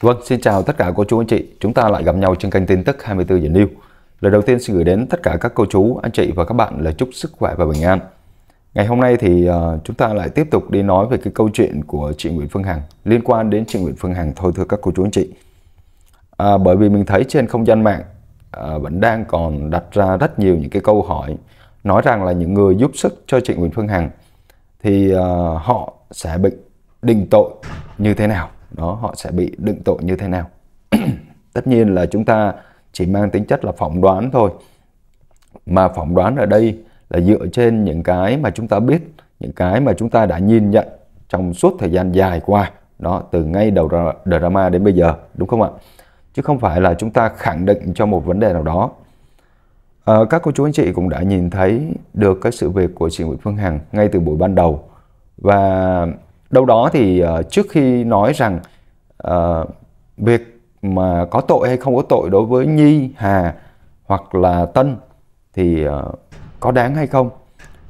Vâng, xin chào tất cả cô chú anh chị. Chúng ta lại gặp nhau trên kênh tin tức 24 giờ New. Lời đầu tiên xin gửi đến tất cả các cô chú, anh chị và các bạn là chúc sức khỏe và bình an. Ngày hôm nay thì uh, chúng ta lại tiếp tục đi nói về cái câu chuyện của chị Nguyễn Phương Hằng liên quan đến chị Nguyễn Phương Hằng thôi thưa các cô chú anh chị. À, bởi vì mình thấy trên không gian mạng à, vẫn đang còn đặt ra rất nhiều những cái câu hỏi nói rằng là những người giúp sức cho chị Nguyễn Phương Hằng thì à, họ sẽ bị định tội như thế nào đó họ sẽ bị đựng tội như thế nào tất nhiên là chúng ta chỉ mang tính chất là phỏng đoán thôi mà phỏng đoán ở đây là dựa trên những cái mà chúng ta biết những cái mà chúng ta đã nhìn nhận trong suốt thời gian dài qua đó từ ngay đầu drama đến bây giờ đúng không ạ chứ không phải là chúng ta khẳng định cho một vấn đề nào đó à, các cô chú anh chị cũng đã nhìn thấy được cái sự việc của chị Nguyễn Phương Hằng ngay từ buổi ban đầu và đâu đó thì ờ, trước khi nói rằng uh, việc mà có tội hay không có tội đối với Nhi, Hà hoặc là Tân thì uh, có đáng hay không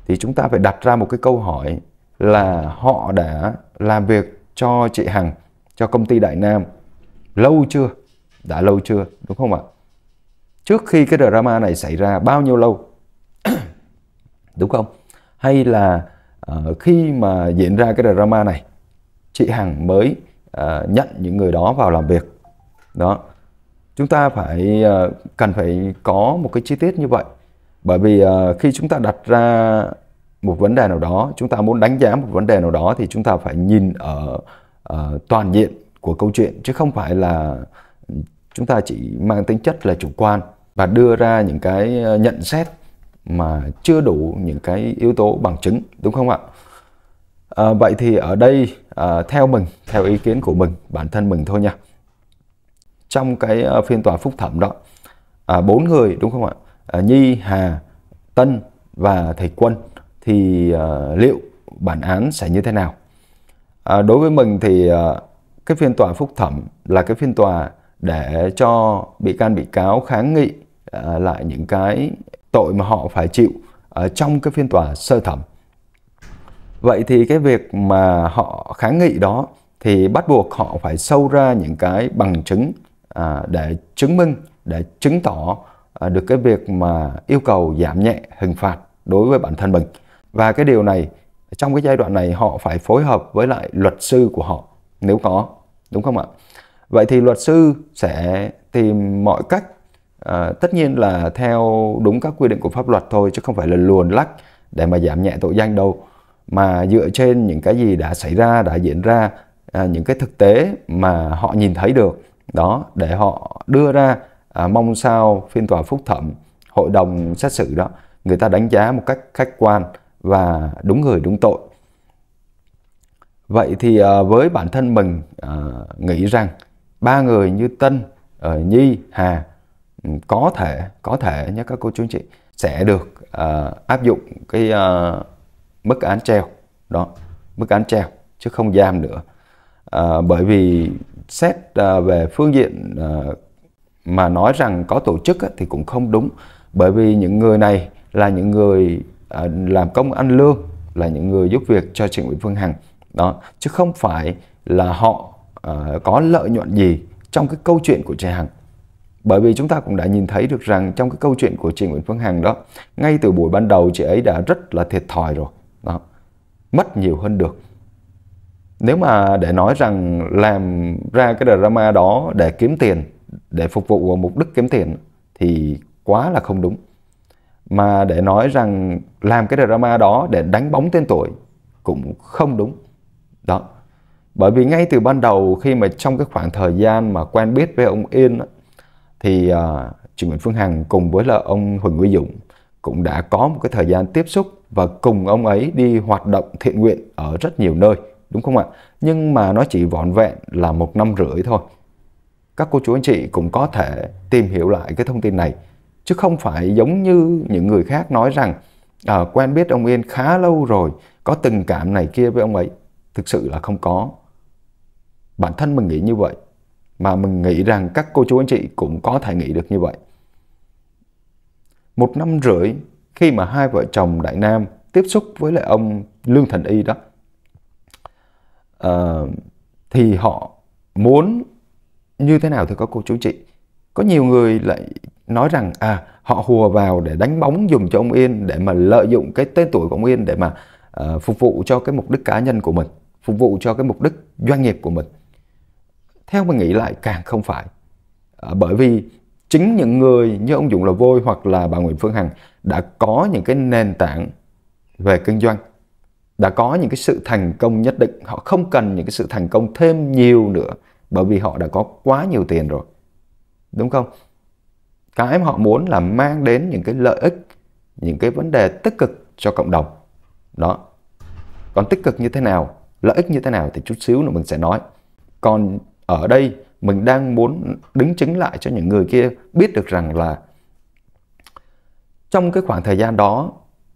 thì chúng ta phải đặt ra một cái câu hỏi là họ đã làm việc cho chị Hằng cho công ty Đại Nam lâu chưa? Đã lâu chưa, đúng không ạ? Trước khi cái drama này xảy ra bao nhiêu lâu? đúng không? Hay là uh, khi mà diễn ra cái drama này chị Hằng mới uh, nhận những người đó vào làm việc đó chúng ta phải uh, cần phải có một cái chi tiết như vậy bởi vì uh, khi chúng ta đặt ra một vấn đề nào đó chúng ta muốn đánh giá một vấn đề nào đó thì chúng ta phải nhìn ở uh, toàn diện của câu chuyện chứ không phải là chúng ta chỉ mang tính chất là chủ quan và đưa ra những cái nhận xét mà chưa đủ những cái yếu tố bằng chứng đúng không ạ à, vậy thì ở đây à, theo mình theo ý kiến của mình bản thân mình thôi nha trong cái à, phiên tòa phúc thẩm đó à, bốn người đúng không ạ à, nhi hà tân và thầy quân thì à, liệu bản án sẽ như thế nào à, đối với mình thì à, cái phiên tòa phúc thẩm là cái phiên tòa để cho bị can bị cáo kháng nghị à, lại những cái tội mà họ phải chịu ở ờ, trong cái phiên tòa sơ thẩm. Vậy thì cái việc mà họ kháng nghị đó thì bắt buộc họ phải sâu ra những cái bằng chứng à, để chứng minh, để chứng tỏ à, được cái việc mà yêu cầu giảm nhẹ hình phạt đối với bản thân mình. Và cái điều này trong cái giai đoạn này họ phải phối hợp với lại luật sư của họ nếu có, đúng không ạ? Vậy thì luật sư sẽ tìm mọi cách À, tất nhiên là theo đúng các quy định của pháp luật thôi chứ không phải là luồn lách để mà giảm nhẹ tội danh đâu mà dựa trên những cái gì đã xảy ra đã diễn ra à, những cái thực tế mà họ nhìn thấy được đó để họ đưa ra à, mong sao phiên tòa phúc thẩm hội đồng xét xử đó người ta đánh giá một cách khách quan và đúng người đúng tội vậy thì à, với bản thân mình à, nghĩ rằng ba người như tân à, nhi hà có thể có thể nhé các cô chú anh chị sẽ được uh, áp dụng cái uh, mức án treo đó mức án treo chứ không giam nữa uh, bởi vì xét uh, về phương diện uh, mà nói rằng có tổ chức á, thì cũng không đúng bởi vì những người này là những người uh, làm công ăn lương là những người giúp việc cho trịnh Nguyễn Phương Hằng đó chứ không phải là họ uh, có lợi nhuận gì trong cái câu chuyện của trịnh Hằng bởi vì chúng ta cũng đã nhìn thấy được rằng trong cái câu chuyện của chị Nguyễn Phương Hằng đó, ngay từ buổi ban đầu chị ấy đã rất là thiệt thòi rồi. Đó. Mất nhiều hơn được. Nếu mà để nói rằng làm ra cái drama đó để kiếm tiền, để phục vụ vào mục đích kiếm tiền thì quá là không đúng. Mà để nói rằng làm cái drama đó để đánh bóng tên tuổi cũng không đúng. Đó. Bởi vì ngay từ ban đầu khi mà trong cái khoảng thời gian mà quen biết với ông Yên đó thì uh, chị Nguyễn Phương Hằng cùng với là ông Huỳnh Uy Dũng cũng đã có một cái thời gian tiếp xúc và cùng ông ấy đi hoạt động thiện nguyện ở rất nhiều nơi đúng không ạ nhưng mà nó chỉ vỏn vẹn là một năm rưỡi thôi các cô chú anh chị cũng có thể tìm hiểu lại cái thông tin này chứ không phải giống như những người khác nói rằng à, quen biết ông Yên khá lâu rồi có tình cảm này kia với ông ấy thực sự là không có bản thân mình nghĩ như vậy mà mình nghĩ rằng các cô chú anh chị cũng có thể nghĩ được như vậy. Một năm rưỡi khi mà hai vợ chồng Đại Nam tiếp xúc với lại ông Lương Thành Y đó uh, thì họ muốn như thế nào thì các cô chú chị có nhiều người lại nói rằng à họ hùa vào để đánh bóng dùng cho ông Yên để mà lợi dụng cái tên tuổi của ông Yên để mà uh, phục vụ cho cái mục đích cá nhân của mình phục vụ cho cái mục đích doanh nghiệp của mình theo mình nghĩ lại càng không phải à, bởi vì chính những người như ông Dũng là Vôi hoặc là bà Nguyễn Phương Hằng đã có những cái nền tảng về kinh doanh đã có những cái sự thành công nhất định họ không cần những cái sự thành công thêm nhiều nữa bởi vì họ đã có quá nhiều tiền rồi đúng không cái họ muốn là mang đến những cái lợi ích những cái vấn đề tích cực cho cộng đồng đó còn tích cực như thế nào lợi ích như thế nào thì chút xíu nữa mình sẽ nói còn ở đây mình đang muốn đính chứng lại cho những người kia biết được rằng là trong cái khoảng thời gian đó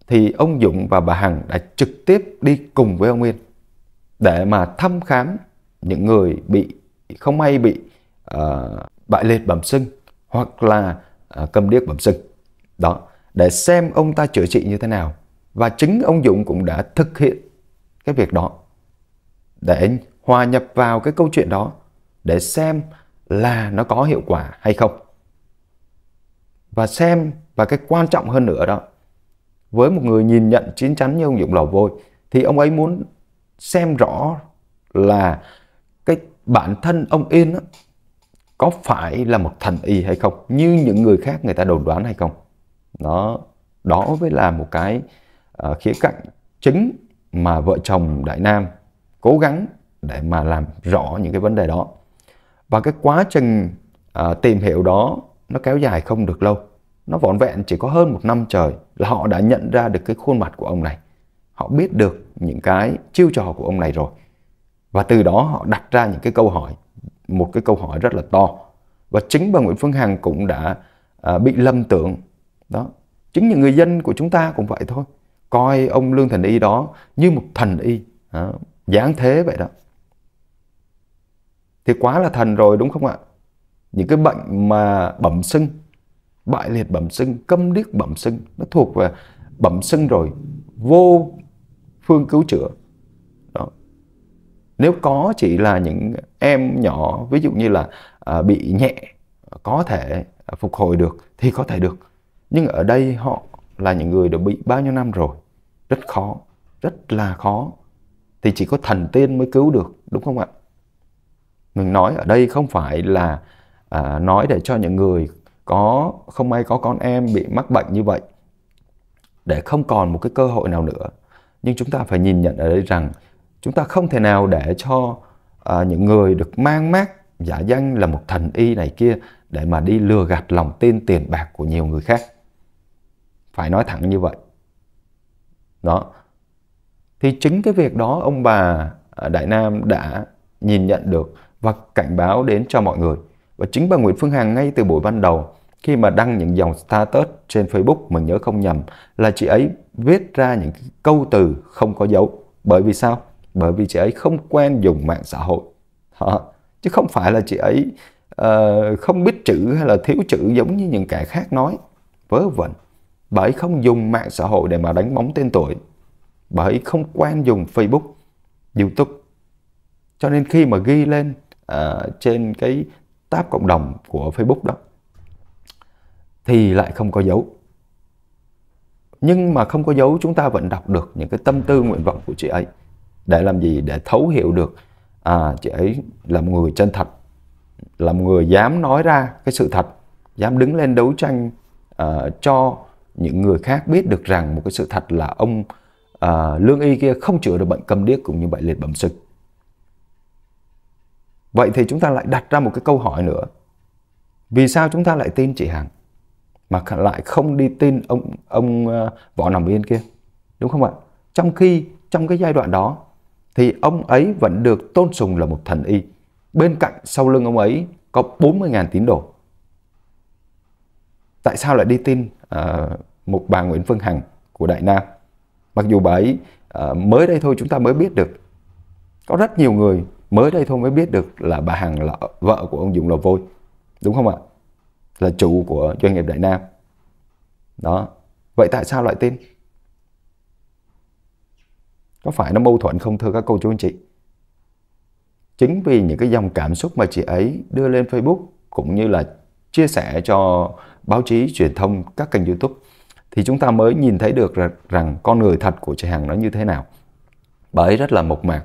thì ông Dũng và bà Hằng đã trực tiếp đi cùng với ông Nguyên để mà thăm khám những người bị không may bị uh, bại liệt bẩm sinh hoặc là uh, cầm điếc bẩm sinh đó để xem ông ta chữa trị như thế nào và chính ông Dũng cũng đã thực hiện cái việc đó để hòa nhập vào cái câu chuyện đó để xem là nó có hiệu quả hay không. Và xem và cái quan trọng hơn nữa đó, với một người nhìn nhận chín chắn như ông dụng Lò Vôi thì ông ấy muốn xem rõ là cái bản thân ông Yên đó, có phải là một thần y hay không như những người khác người ta đồn đoán hay không. Đó, đó với là một cái uh, khía cạnh chính mà vợ chồng Đại Nam cố gắng để mà làm rõ những cái vấn đề đó và cái quá trình à, tìm hiểu đó nó kéo dài không được lâu nó vỏn vẹn chỉ có hơn một năm trời là họ đã nhận ra được cái khuôn mặt của ông này họ biết được những cái chiêu trò của ông này rồi và từ đó họ đặt ra những cái câu hỏi một cái câu hỏi rất là to và chính bà Nguyễn Phương Hằng cũng đã à, bị lâm tưởng đó chính những người dân của chúng ta cũng vậy thôi coi ông Lương Thành Y đó như một thần y à, dáng thế vậy đó thì quá là thần rồi đúng không ạ? Những cái bệnh mà bẩm sinh, bại liệt bẩm sinh, câm điếc bẩm sinh, nó thuộc về bẩm sinh rồi, vô phương cứu chữa. Đó. Nếu có chỉ là những em nhỏ, ví dụ như là à, bị nhẹ, có thể phục hồi được thì có thể được. Nhưng ở đây họ là những người đã bị bao nhiêu năm rồi, rất khó, rất là khó. Thì chỉ có thần tiên mới cứu được, đúng không ạ? mình nói ở đây không phải là à, nói để cho những người có không may có con em bị mắc bệnh như vậy để không còn một cái cơ hội nào nữa. Nhưng chúng ta phải nhìn nhận ở đây rằng chúng ta không thể nào để cho à, những người được mang mát giả danh là một thần y này kia để mà đi lừa gạt lòng tin tiền bạc của nhiều người khác. Phải nói thẳng như vậy. Đó. Thì chính cái việc đó ông bà à, Đại Nam đã nhìn nhận được và cảnh báo đến cho mọi người. Và chính bà Nguyễn Phương Hằng ngay từ buổi ban đầu khi mà đăng những dòng status trên Facebook mình nhớ không nhầm là chị ấy viết ra những câu từ không có dấu. Bởi vì sao? Bởi vì chị ấy không quen dùng mạng xã hội. hả? Chứ không phải là chị ấy uh, không biết chữ hay là thiếu chữ giống như những kẻ khác nói. Vớ vẩn. Bởi không dùng mạng xã hội để mà đánh bóng tên tuổi. bởi không quen dùng Facebook, YouTube. Cho nên khi mà ghi lên uh, trên cái tab cộng đồng của Facebook đó thì lại không có dấu nhưng mà không có dấu chúng ta vẫn đọc được những cái tâm tư nguyện vọng của chị ấy để làm gì để thấu hiểu được à, chị ấy là một người chân thật là một người dám nói ra cái sự thật dám đứng lên đấu tranh uh, cho những người khác biết được rằng một cái sự thật là ông uh, lương y kia không chữa được bệnh cầm điếc cũng như bệnh liệt bẩm sinh Vậy thì chúng ta lại đặt ra một cái câu hỏi nữa. Vì sao chúng ta lại tin chị Hằng mà lại không đi tin ông ông ờ, Võ Nằm Yên kia? Đúng không ạ? Trong khi trong cái giai đoạn đó thì ông ấy vẫn được tôn sùng là một thần y. Bên cạnh sau lưng ông ấy có 40.000 tín đồ. Tại sao lại đi tin uh, một bà Nguyễn Phương Hằng của Đại Nam? Mặc dù bà ấy uh, mới đây thôi chúng ta mới biết được. Có rất nhiều người mới đây thôi mới biết được là bà Hằng là vợ của ông Dũng Lò Vôi đúng không ạ là chủ của doanh nghiệp Đại Nam đó vậy tại sao lại tin có phải nó mâu thuẫn không thưa các cô chú anh chị chính vì những cái dòng cảm xúc mà chị ấy đưa lên Facebook cũng như là chia sẻ cho báo chí truyền thông các kênh YouTube thì chúng ta mới nhìn thấy được rằng con người thật của chị Hằng nó như thế nào. bởi rất là mộc mạc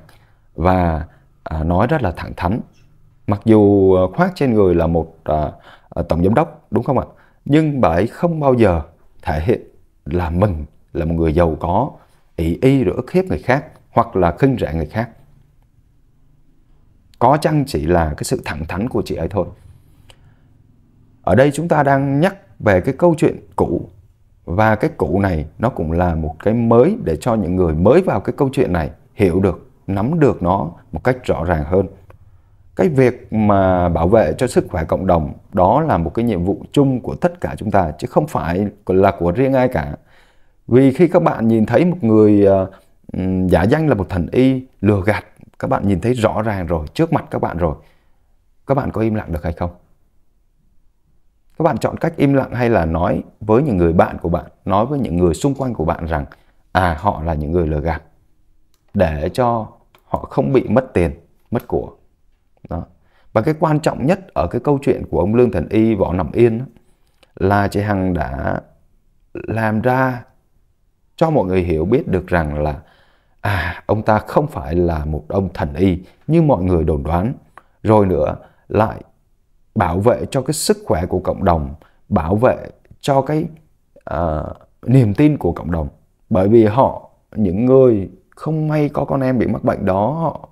và à, nói rất là thẳng thắn mặc dù à, khoác trên người là một à, à, tổng giám đốc đúng không ạ nhưng bà ấy không bao giờ thể hiện là mình là một người giàu có ỷ y rồi ức hiếp người khác hoặc là khinh rẻ người khác có chăng chỉ là cái sự thẳng thắn của chị ấy thôi ở đây chúng ta đang nhắc về cái câu chuyện cũ và cái cũ này nó cũng là một cái mới để cho những người mới vào cái câu chuyện này hiểu được nắm được nó một cách rõ ràng hơn cái việc mà bảo vệ cho sức khỏe cộng đồng đó là một cái nhiệm vụ chung của tất cả chúng ta chứ không phải là của riêng ai cả vì khi các bạn nhìn thấy một người ờ, giả danh là một thần y lừa gạt các bạn nhìn thấy rõ ràng rồi trước mặt các bạn rồi các bạn có im lặng được hay không các bạn chọn cách im lặng hay là nói với những người bạn của bạn nói với những người xung quanh của bạn rằng à họ là những người lừa gạt để cho họ không bị mất tiền mất của đó và cái quan trọng nhất ở cái câu chuyện của ông lương thần y võ nằm yên đó, là chị hằng đã làm ra cho mọi người hiểu biết được rằng là à ông ta không phải là một ông thần y như mọi người đồn đoán rồi nữa lại bảo vệ cho cái sức khỏe của cộng đồng bảo vệ cho cái uh, niềm tin của cộng đồng bởi vì họ những người không may có con em bị mắc bệnh đó họ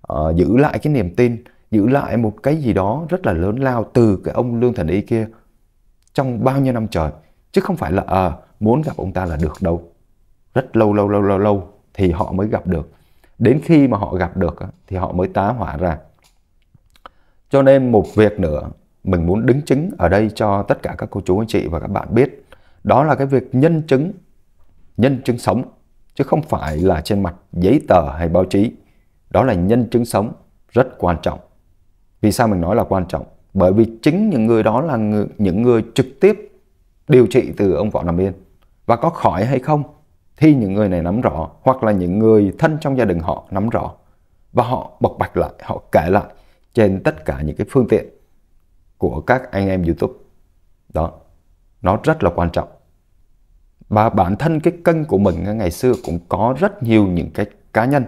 ờ, uh, giữ lại cái niềm tin giữ lại một cái gì đó rất là lớn lao từ cái ông lương thần y kia trong bao nhiêu năm trời chứ không phải là à, muốn gặp ông ta là được đâu rất lâu lâu lâu lâu lâu thì họ mới gặp được đến khi mà họ gặp được thì họ mới tá hỏa ra cho nên một việc nữa mình muốn đứng chứng ở đây cho tất cả các cô chú anh chị và các bạn biết đó là cái việc nhân chứng nhân chứng sống chứ không phải là trên mặt giấy tờ hay báo chí. Đó là nhân chứng sống rất quan trọng. Vì sao mình nói là quan trọng? Bởi vì chính những người đó là người, những người trực tiếp điều trị từ ông Võ Nam Yên. Và có khỏi hay không thì những người này nắm rõ hoặc là những người thân trong gia đình họ nắm rõ. Và họ bộc bạch lại, họ kể lại trên tất cả những cái phương tiện của các anh em YouTube. Đó, nó rất là quan trọng. Và bản thân cái kênh của mình ngày xưa cũng có rất nhiều những cái cá nhân,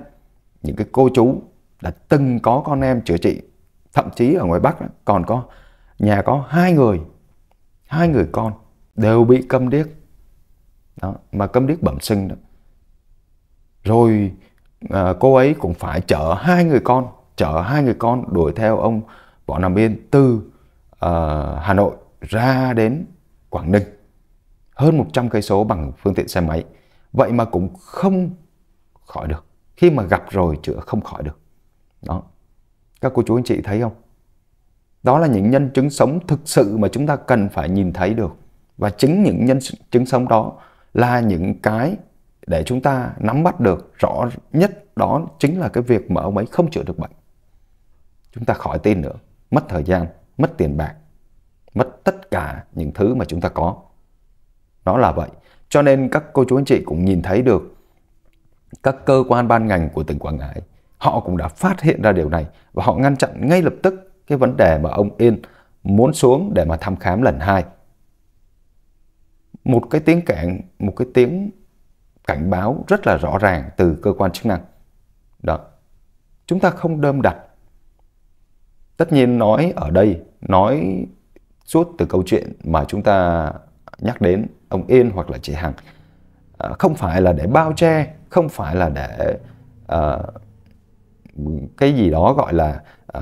những cái cô chú đã từng có con em chữa trị. Thậm chí ở ngoài Bắc còn có nhà có hai người, hai người con đều bị câm điếc. Đó, mà câm điếc bẩm sinh đó. Rồi à, cô ấy cũng phải chở hai người con, chở hai người con đuổi theo ông Võ Nam Yên từ uh, Hà Nội ra đến Quảng Ninh hơn 100 cây số bằng phương tiện xe máy. Vậy mà cũng không khỏi được. Khi mà gặp rồi chữa không khỏi được. Đó. Các cô chú anh chị thấy không? Đó là những nhân chứng sống thực sự mà chúng ta cần phải nhìn thấy được. Và chính những nhân chứng sống đó là những cái để chúng ta nắm bắt được rõ nhất đó chính là cái việc mà ông ấy không chữa được bệnh. Chúng ta khỏi tin nữa, mất thời gian, mất tiền bạc, mất tất cả những thứ mà chúng ta có nó là vậy. Cho nên các cô chú anh chị cũng nhìn thấy được các cơ quan ban ngành của tỉnh Quảng Ngãi họ cũng đã phát hiện ra điều này và họ ngăn chặn ngay lập tức cái vấn đề mà ông Yên muốn xuống để mà thăm khám lần hai. Một cái tiếng cảnh, một cái tiếng cảnh báo rất là rõ ràng từ cơ quan chức năng. Đó. Chúng ta không đơm đặt. Tất nhiên nói ở đây, nói suốt từ câu chuyện mà chúng ta nhắc đến ông Yên hoặc là chị Hằng à, không phải là để bao che không phải là để à, cái gì đó gọi là à,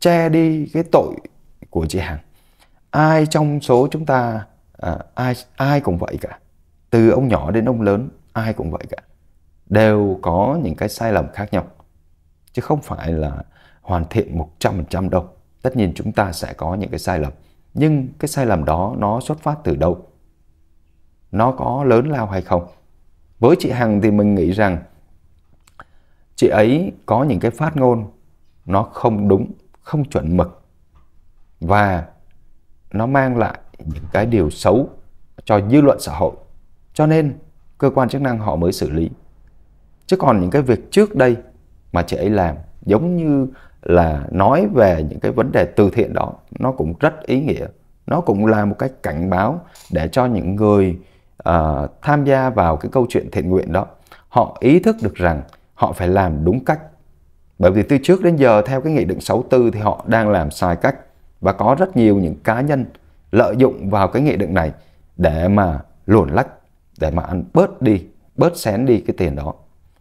che đi cái tội của chị Hằng ai trong số chúng ta à, ai ai cũng vậy cả từ ông nhỏ đến ông lớn ai cũng vậy cả đều có những cái sai lầm khác nhau chứ không phải là hoàn thiện 100% đâu tất nhiên chúng ta sẽ có những cái sai lầm nhưng cái sai lầm đó nó xuất phát từ đâu nó có lớn lao hay không. Với chị Hằng thì mình nghĩ rằng chị ấy có những cái phát ngôn nó không đúng, không chuẩn mực và nó mang lại những cái điều xấu cho dư luận xã hội. Cho nên cơ quan chức năng họ mới xử lý. Chứ còn những cái việc trước đây mà chị ấy làm giống như là nói về những cái vấn đề từ thiện đó nó cũng rất ý nghĩa nó cũng là một cái cảnh báo để cho những người uh, tham gia vào cái câu chuyện thiện nguyện đó họ ý thức được rằng họ phải làm đúng cách bởi vì từ trước đến giờ theo cái nghị định 64 thì họ đang làm sai cách và có rất nhiều những cá nhân lợi dụng vào cái nghị định này để mà luồn lách để mà ăn bớt đi bớt xén đi cái tiền đó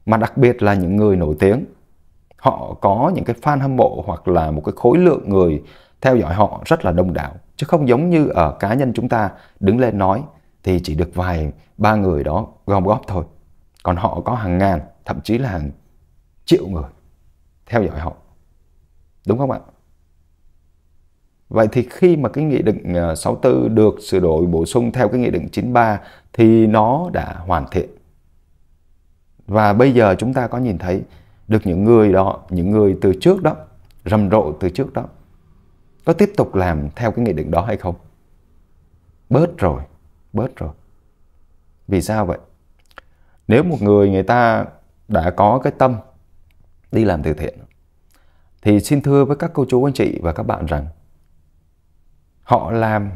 mà đặc biệt là những người nổi tiếng họ có những cái fan hâm mộ hoặc là một cái khối lượng người theo dõi họ rất là đông đảo chứ không giống như ở cá nhân chúng ta đứng lên nói thì chỉ được vài ba người đó gom góp thôi. Còn họ có hàng ngàn, thậm chí là hàng triệu người theo dõi họ. Đúng không ạ? Vậy thì khi mà cái nghị định 64 ờ, được sửa đổi bổ sung theo cái nghị định 93 thì nó đã hoàn thiện. Và bây giờ chúng ta có nhìn thấy được những người đó, những người từ trước đó, rầm rộ từ trước đó, có tiếp tục làm theo cái nghị định đó hay không? Bớt rồi bớt rồi vì sao vậy nếu một người người ta đã có cái tâm đi làm từ thiện thì xin thưa với các cô chú anh chị và các bạn rằng họ làm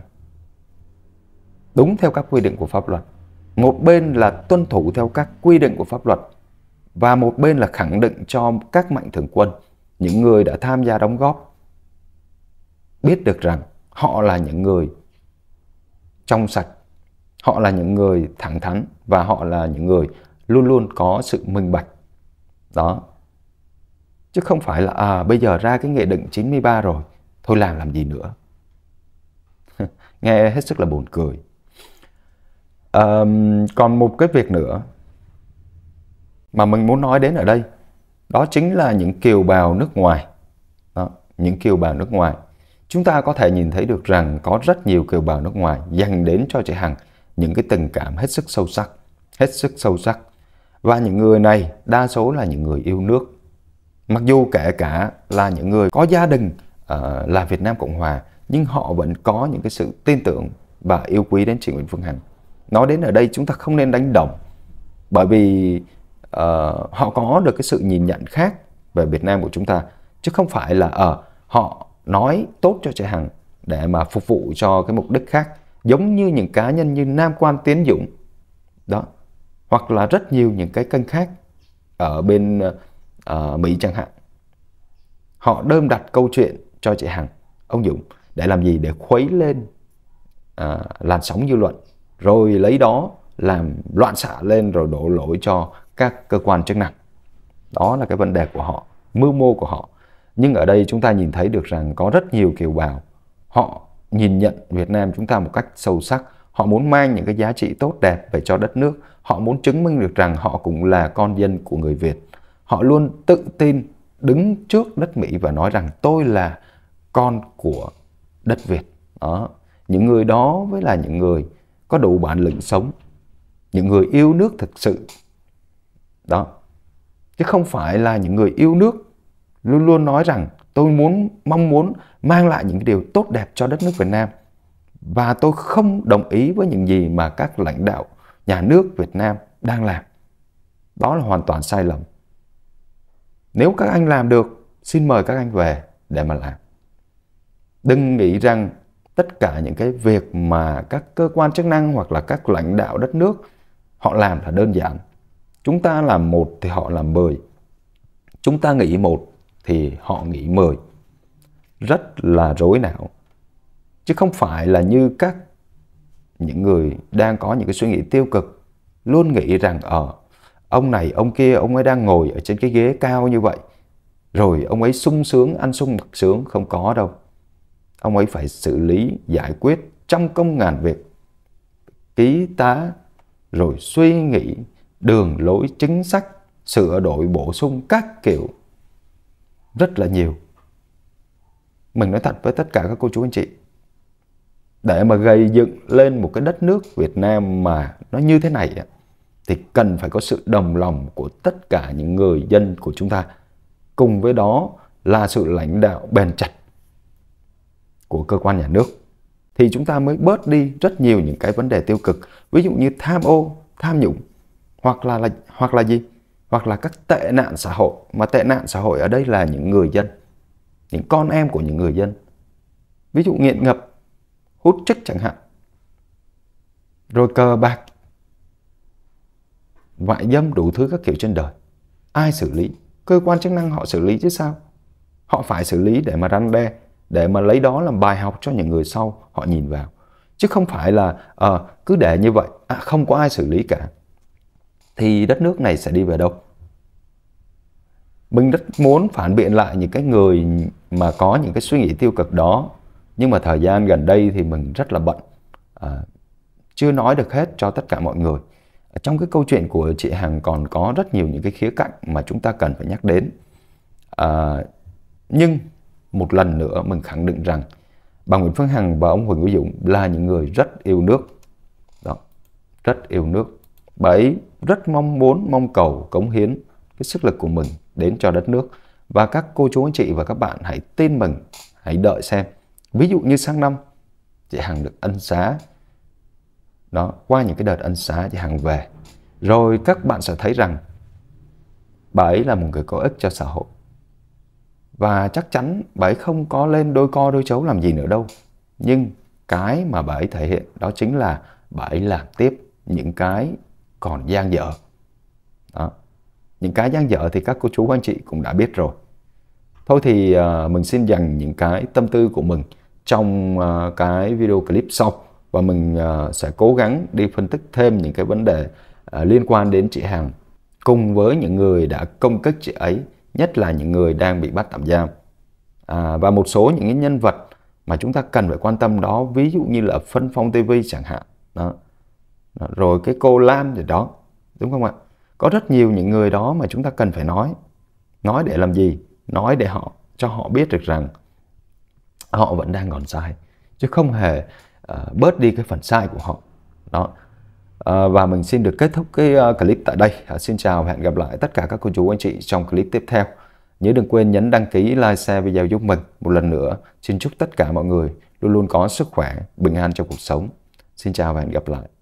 đúng theo các quy định của pháp luật một bên là tuân thủ theo các quy định của pháp luật và một bên là khẳng định cho các mạnh thường quân những người đã tham gia đóng góp biết được rằng họ là những người trong sạch Họ là những người thẳng thắn và họ là những người luôn luôn có sự minh bạch. Đó. Chứ không phải là à bây giờ ra cái nghị định 93 rồi, thôi làm làm gì nữa. Nghe hết sức là buồn cười. À, còn một cái việc nữa mà mình muốn nói đến ở đây đó chính là những kiều bào nước ngoài đó, những kiều bào nước ngoài chúng ta có thể nhìn thấy được rằng có rất nhiều kiều bào nước ngoài dành đến cho chị Hằng những cái tình cảm hết sức sâu sắc, hết sức sâu sắc. Và những người này đa số là những người yêu nước. Mặc dù kể cả là những người có gia đình uh, là Việt Nam Cộng Hòa, nhưng họ vẫn có những cái sự tin tưởng và yêu quý đến chị Nguyễn Phương Hằng. Nói đến ở đây chúng ta không nên đánh đồng, bởi vì uh, họ có được cái sự nhìn nhận khác về Việt Nam của chúng ta, chứ không phải là ở ờ, uh, họ nói tốt cho chị Hằng để mà phục vụ cho cái mục đích khác giống như những cá nhân như Nam Quan Tiến Dũng đó hoặc là rất nhiều những cái kênh khác ở bên uh, Mỹ chẳng hạn họ đơm đặt câu chuyện cho chị Hằng ông Dũng để làm gì để khuấy lên uh, làn sóng dư luận rồi lấy đó làm loạn xạ lên rồi đổ lỗi cho các cơ quan chức năng đó là cái vấn đề của họ mưu mô của họ nhưng ở đây chúng ta nhìn thấy được rằng có rất nhiều kiều bào họ nhìn nhận Việt Nam chúng ta một cách sâu sắc. Họ muốn mang những cái giá trị tốt đẹp về cho đất nước. Họ muốn chứng minh được rằng họ cũng là con dân của người Việt. Họ luôn tự tin đứng trước đất Mỹ và nói rằng tôi là con của đất Việt. Đó. Những người đó mới là những người có đủ bản lĩnh sống. Những người yêu nước thực sự. Đó. Chứ không phải là những người yêu nước luôn luôn nói rằng tôi muốn mong muốn mang lại những điều tốt đẹp cho đất nước Việt Nam và tôi không đồng ý với những gì mà các lãnh đạo nhà nước Việt Nam đang làm. Đó là hoàn toàn sai lầm. Nếu các anh làm được, xin mời các anh về để mà làm. Đừng nghĩ rằng tất cả những cái việc mà các cơ quan chức năng hoặc là các lãnh đạo đất nước họ làm là đơn giản. Chúng ta làm một thì họ làm mười. Chúng ta nghĩ một thì họ nghĩ 10. Rất là rối não. Chứ không phải là như các những người đang có những cái suy nghĩ tiêu cực luôn nghĩ rằng ờ ông này ông kia ông ấy đang ngồi ở trên cái ghế cao như vậy rồi ông ấy sung sướng ăn sung mặc sướng không có đâu ông ấy phải xử lý giải quyết trăm công ngàn việc ký tá rồi suy nghĩ đường lối chính sách sửa đổi bổ sung các kiểu rất là nhiều. Mình nói thật với tất cả các cô chú anh chị, để mà gây dựng lên một cái đất nước Việt Nam mà nó như thế này thì cần phải có sự đồng lòng của tất cả những người dân của chúng ta. Cùng với đó là sự lãnh đạo bền chặt của cơ quan nhà nước thì chúng ta mới bớt đi rất nhiều những cái vấn đề tiêu cực ví dụ như tham ô tham nhũng hoặc là, là hoặc là gì hoặc là các tệ nạn xã hội mà tệ nạn xã hội ở đây là những người dân những con em của những người dân ví dụ nghiện ngập hút chất chẳng hạn rồi cờ bạc mại dâm đủ thứ các kiểu trên đời ai xử lý cơ quan chức năng họ xử lý chứ sao họ phải xử lý để mà răn đe để mà lấy đó làm bài học cho những người sau họ nhìn vào chứ không phải là à, cứ để như vậy à, không có ai xử lý cả thì đất nước này sẽ đi về đâu? Mình rất muốn phản biện lại những cái người mà có những cái suy nghĩ tiêu cực đó nhưng mà thời gian gần đây thì mình rất là bận à, chưa nói được hết cho tất cả mọi người trong cái câu chuyện của chị Hằng còn có rất nhiều những cái khía cạnh mà chúng ta cần phải nhắc đến à, nhưng một lần nữa mình khẳng định rằng bà Nguyễn Phương Hằng và ông Huỳnh Hữu Dũng là những người rất yêu nước Đó, rất yêu nước bà ấy rất mong muốn mong cầu cống hiến cái sức lực của mình đến cho đất nước và các cô chú anh chị và các bạn hãy tin mình hãy đợi xem ví dụ như sang năm chị Hằng được ân xá đó qua những cái đợt ân xá chị Hằng về rồi các bạn sẽ thấy rằng bà ấy là một người có ích cho xã hội và chắc chắn bà ấy không có lên đôi co đôi chấu làm gì nữa đâu nhưng cái mà bà ấy thể hiện đó chính là bà ấy làm tiếp những cái còn gian dở đó. những cái gian dở thì các cô chú anh chị cũng đã biết rồi thôi thì à, mình xin dành những cái tâm tư của mình trong à, cái video clip sau và mình à, sẽ cố gắng đi phân tích thêm những cái vấn đề à, liên quan đến chị Hằng cùng với những người đã công kích chị ấy nhất là những người đang bị bắt tạm giam à, và một số những cái nhân vật mà chúng ta cần phải quan tâm đó ví dụ như là phân phong TV chẳng hạn đó rồi cái cô Lan gì đó đúng không ạ có rất nhiều những người đó mà chúng ta cần phải nói nói để làm gì nói để họ cho họ biết được rằng họ vẫn đang còn sai chứ không hề uh, bớt đi cái phần sai của họ đó uh, và mình xin được kết thúc cái uh, clip tại đây uh, xin chào và hẹn gặp lại tất cả các cô chú anh chị trong clip tiếp theo nhớ đừng quên nhấn đăng ký like share video giúp mình một lần nữa xin chúc tất cả mọi người luôn luôn có sức khỏe bình an trong cuộc sống xin chào và hẹn gặp lại